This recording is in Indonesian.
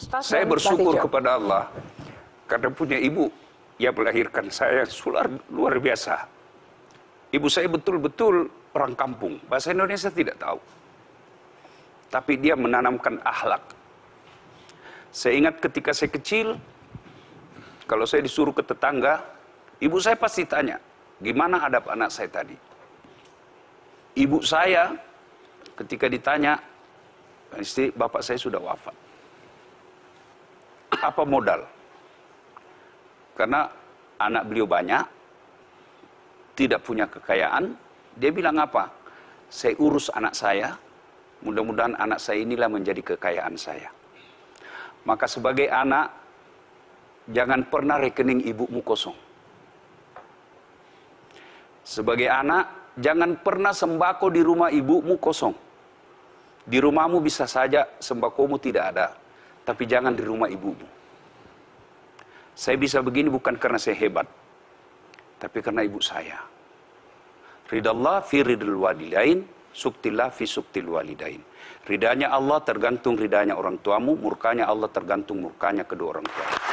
Saya bersyukur kepada Allah karena punya ibu yang melahirkan saya luar, luar biasa. Ibu saya betul-betul orang kampung. Bahasa Indonesia tidak tahu. Tapi dia menanamkan akhlak. Saya ingat ketika saya kecil, kalau saya disuruh ke tetangga, ibu saya pasti tanya, gimana adab anak saya tadi? Ibu saya ketika ditanya, istri bapak saya sudah wafat apa modal. Karena anak beliau banyak, tidak punya kekayaan, dia bilang apa? Saya urus anak saya, mudah-mudahan anak saya inilah menjadi kekayaan saya. Maka sebagai anak, jangan pernah rekening ibumu kosong. Sebagai anak, jangan pernah sembako di rumah ibumu kosong. Di rumahmu bisa saja sembakomu tidak ada. Tapi jangan di rumah ibumu. Saya bisa begini bukan karena saya hebat. Tapi karena ibu saya. Ridallah fi ridul walidain, Suktilah, fi suktil walidain. Ridanya Allah tergantung ridanya orang tuamu, murkanya Allah tergantung murkanya kedua orang tuamu.